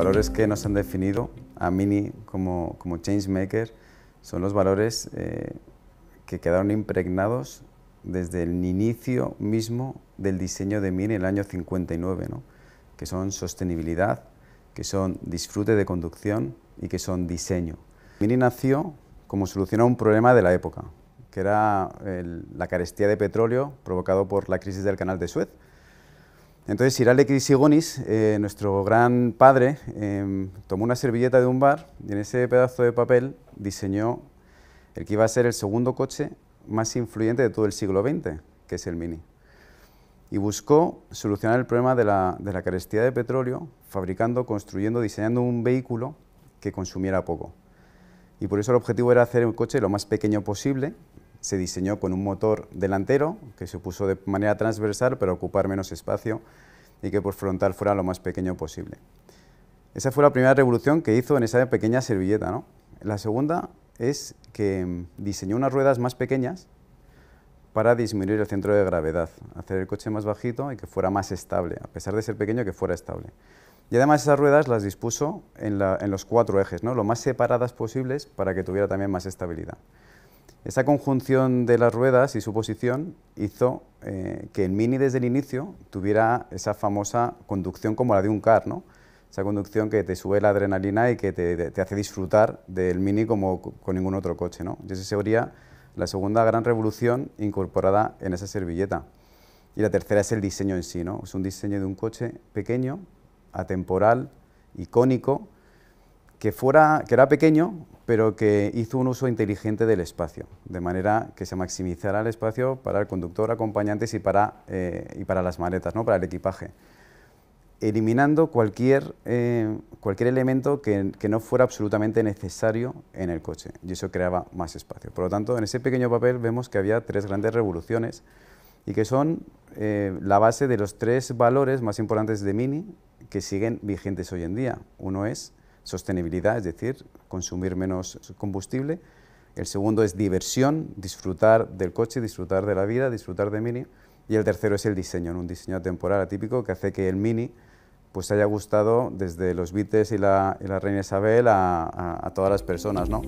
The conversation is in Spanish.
valores que nos han definido a Mini como, como changemaker son los valores eh, que quedaron impregnados desde el inicio mismo del diseño de Mini en el año 59, ¿no? que son sostenibilidad, que son disfrute de conducción y que son diseño. Mini nació como solución a un problema de la época, que era la carestía de petróleo provocado por la crisis del canal de Suez, entonces Siralekis Igonis, eh, nuestro gran padre, em, tomó una servilleta de un bar y en ese pedazo de papel diseñó el que iba a ser el segundo coche más influyente de todo el siglo XX, que es el Mini. Y buscó solucionar el problema de la, de la carestía de petróleo fabricando, construyendo, diseñando un vehículo que consumiera poco. Y por eso el objetivo era hacer el coche lo más pequeño posible se diseñó con un motor delantero que se puso de manera transversal para ocupar menos espacio y que por frontal fuera lo más pequeño posible. Esa fue la primera revolución que hizo en esa pequeña servilleta. La segunda es que mm, diseñó unas ruedas más pequeñas para disminuir el centro de gravedad, hacer el coche más bajito y que fuera más estable, a pesar de ser pequeño, que fuera estable. Y además esas ruedas las dispuso en, los cuatro ejes, ¿no? lo más separadas posibles para que tuviera también más estabilidad. Esa conjunción de las ruedas y su posición hizo eh, que el Mini desde el inicio tuviera esa famosa conducción como la de un car, ¿no? esa conducción que te sube la adrenalina y que te, hace disfrutar del Mini como con ningún otro coche. ¿no? Y esa sería la segunda gran revolución incorporada en esa servilleta. Y la tercera es el diseño en sí, ¿no? es un diseño de un coche pequeño, atemporal, icónico, que, fuera, que era pequeño, pero que hizo un uso inteligente del espacio, de manera que se maximizara el espacio para el conductor, acompañantes y para, eh, y para las maletas, ¿no? para el equipaje, eliminando cualquier, eh, cualquier elemento que, no fuera absolutamente necesario en el coche, y eso creaba más espacio. Por lo tanto, en ese pequeño papel vemos que había tres grandes revoluciones y que son eh, la base de los tres valores más importantes de Mini que siguen vigentes hoy en día. Uno es sostenibilidad, es decir, consumir menos combustible. El segundo es diversión, disfrutar del coche, disfrutar de la vida, disfrutar de Mini. Y el tercero es el diseño, un diseño temporal atípico que hace que el Mini pues haya gustado desde los Beatles y la, Reina Isabel a, a todas las personas. ¿no?